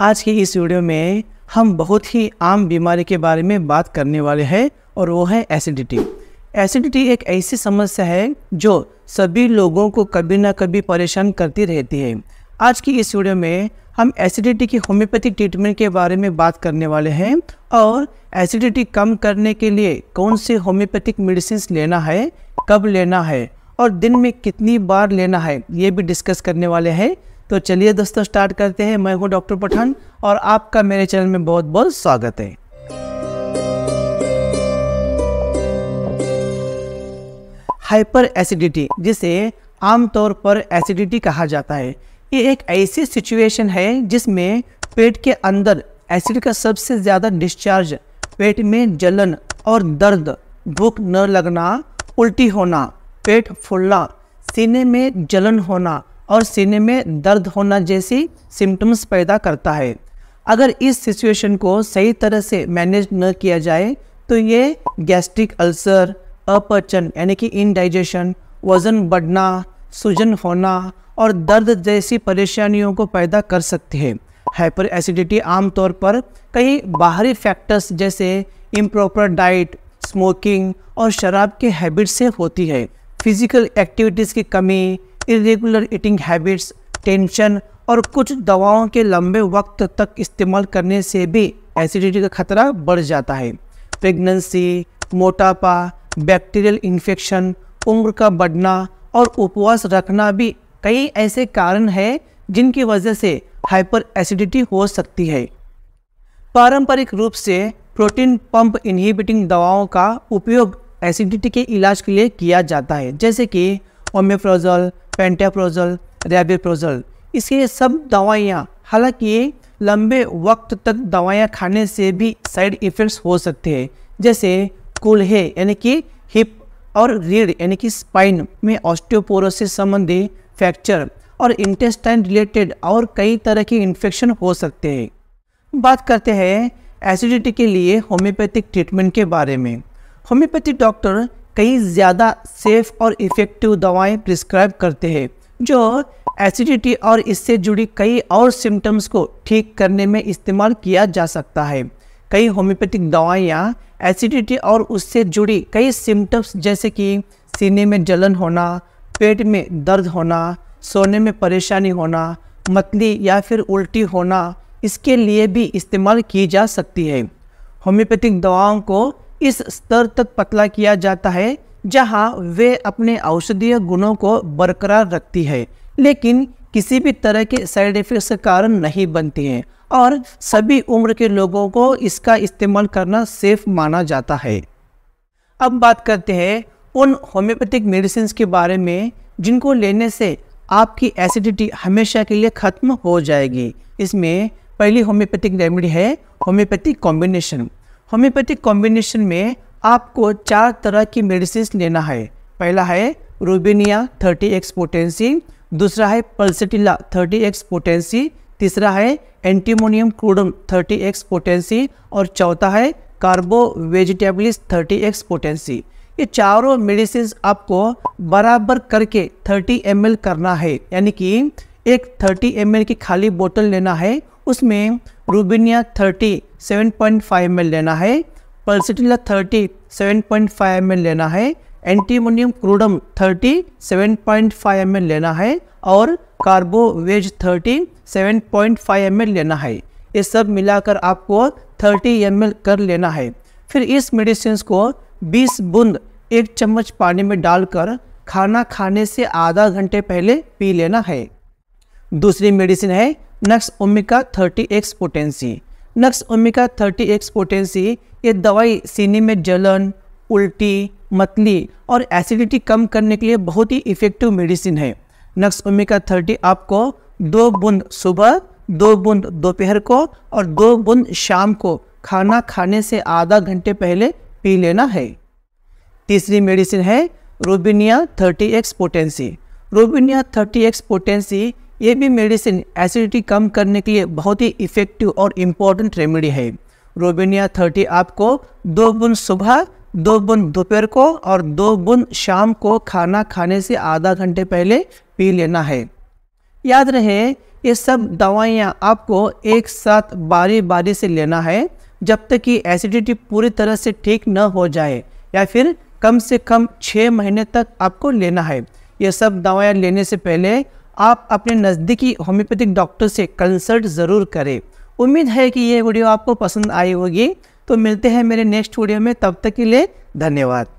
आज के इस वीडियो में हम बहुत ही आम बीमारी के बारे में बात करने वाले हैं और वो है एसिडिटी एसिडिटी एक ऐसी समस्या है जो सभी लोगों को कभी ना कभी परेशान करती रहती है आज की इस वीडियो में हम एसिडिटी की होम्योपैथिक ट्रीटमेंट के बारे में बात करने वाले हैं और एसिडिटी कम करने के लिए कौन से होम्योपैथिक मेडिसिन लेना है कब लेना है और दिन में कितनी बार लेना है ये भी डिस्कस करने वाले हैं तो चलिए दोस्तों स्टार्ट करते हैं मैं हूँ डॉक्टर पठान और आपका मेरे चैनल में बहुत बहुत स्वागत है हाइपर एसिडिटी जिसे आमतौर पर एसिडिटी कहा जाता है ये एक ऐसी सिचुएशन है जिसमें पेट के अंदर एसिड का सबसे ज़्यादा डिस्चार्ज पेट में जलन और दर्द भूख न लगना उल्टी होना पेट फूलना सीने में जलन होना और सीने में दर्द होना जैसी सिम्टम्स पैदा करता है अगर इस सिचुएशन को सही तरह से मैनेज न किया जाए तो ये गैस्ट्रिक अल्सर अपचन यानी कि इनडाइजेशन वज़न बढ़ना सूजन होना और दर्द जैसी परेशानियों को पैदा कर सकती है हाइपर एसिडिटी आमतौर पर कई बाहरी फैक्टर्स जैसे इम्प्रॉपर डाइट स्मोकिंग और शराब के हैबिट से होती है फिजिकल एक्टिविटीज़ की कमी इरेगुलर ईटिंग हैबिट्स टेंशन और कुछ दवाओं के लंबे वक्त तक इस्तेमाल करने से भी एसिडिटी का खतरा बढ़ जाता है प्रेगनेंसी मोटापा बैक्टीरियल इन्फेक्शन उम्र का बढ़ना और उपवास रखना भी कई ऐसे कारण हैं जिनकी वजह से हाइपर एसिडिटी हो सकती है पारंपरिक रूप से प्रोटीन पंप इनहिबिटिंग दवाओं का उपयोग एसिडिटी के इलाज के लिए किया जाता है जैसे कि ओमेफ्रोजल पेंटाप्रोजल रेबिप्रोजल इसके सब दवाइयाँ हालांकि ये लंबे वक्त तक दवाइयाँ खाने से भी साइड इफ़ेक्ट्स हो सकते हैं जैसे कुल्हे यानी कि हिप और रीढ़ यानी कि स्पाइन में ऑस्टियोपोरोसिस संबंधी फ्रैक्चर और इंटेस्टाइन रिलेटेड और कई तरह के इन्फेक्शन हो सकते हैं बात करते हैं एसिडिटी के लिए होम्योपैथिक ट्रीटमेंट के बारे में होम्योपैथिक डॉक्टर कई ज़्यादा सेफ और इफ़ेक्टिव दवाएं प्रिस्क्राइब करते हैं जो एसिडिटी और इससे जुड़ी कई और सिम्टम्स को ठीक करने में इस्तेमाल किया जा सकता है कई होम्योपैथिक दवाइयाँ एसिडिटी और उससे जुड़ी कई सिम्टम्स जैसे कि सीने में जलन होना पेट में दर्द होना सोने में परेशानी होना मतली या फिर उल्टी होना इसके लिए भी इस्तेमाल की जा सकती है होम्योपैथिक दवाओं को इस स्तर तक पतला किया जाता है जहां वे अपने औषधीय गुणों को बरकरार रखती है लेकिन किसी भी तरह के साइड इफ़ेक्ट्स का कारण नहीं बनती हैं और सभी उम्र के लोगों को इसका इस्तेमाल करना सेफ माना जाता है अब बात करते हैं उन होम्योपैथिक मेडिसिन के बारे में जिनको लेने से आपकी एसिडिटी हमेशा के लिए ख़त्म हो जाएगी इसमें पहली होम्योपैथिक रेमेडी है होम्योपैथिक कॉम्बिनेशन होम्योपैथिक कॉम्बिनेशन में आपको चार तरह की मेडिसिन लेना है पहला है रूबेनिया 30 एक्स पोटेंसी दूसरा है पल्सटीला 30 एक्स पोटेंसी तीसरा है एंटीमोनियम क्रोडम 30 एक्स पोटेंसी और चौथा है कार्बो वेजिटेबलिस 30 एक्स पोटेंसी ये चारों मेडिसिन आपको बराबर करके 30 एम करना है यानी कि एक 30 एम की खाली बोतल लेना है उसमें रूबिनिया थर्टी 7.5 में लेना है पर्सिटिला 30 7.5 में लेना है एंटीमोनियम क्रूडम 30 7.5 में लेना है और कार्बोवेज 30 7.5 में लेना है ये सब मिलाकर आपको 30 एम कर लेना है फिर इस मेडिसिन को 20 बूंद एक चम्मच पानी में डालकर खाना खाने से आधा घंटे पहले पी लेना है दूसरी मेडिसिन है नक्स ओमिका थर्टी एक्स पोटेंसी नक्स ओमिका थर्टी एक्स पोटेंसी ये दवाई सीने में जलन उल्टी मतली और एसिडिटी कम करने के लिए बहुत ही इफ़ेक्टिव मेडिसिन है नक्स ओमिका थर्टी आपको दो बूंद सुबह दो बूंद दोपहर को और दो बूंद शाम को खाना खाने से आधा घंटे पहले पी लेना है तीसरी मेडिसिन है robinia thirty X potency robinia thirty X potency ये भी मेडिसिन एसिडिटी कम करने के लिए बहुत ही इफ़ेक्टिव और इम्पॉर्टेंट रेमेडी है रोबेनिया थर्टी आपको दो बुन सुबह दो बुन दोपहर को और दो बुन शाम को खाना खाने से आधा घंटे पहले पी लेना है याद रहे ये सब दवाइयाँ आपको एक साथ बारी बारी से लेना है जब तक कि एसिडिटी पूरी तरह से ठीक न हो जाए या फिर कम से कम छः महीने तक आपको लेना है ये सब दवाएं लेने से पहले आप अपने नज़दीकी होम्योपैथिक डॉक्टर से कंसल्ट ज़रूर करें उम्मीद है कि ये वीडियो आपको पसंद आई होगी तो मिलते हैं मेरे नेक्स्ट वीडियो में तब तक के लिए धन्यवाद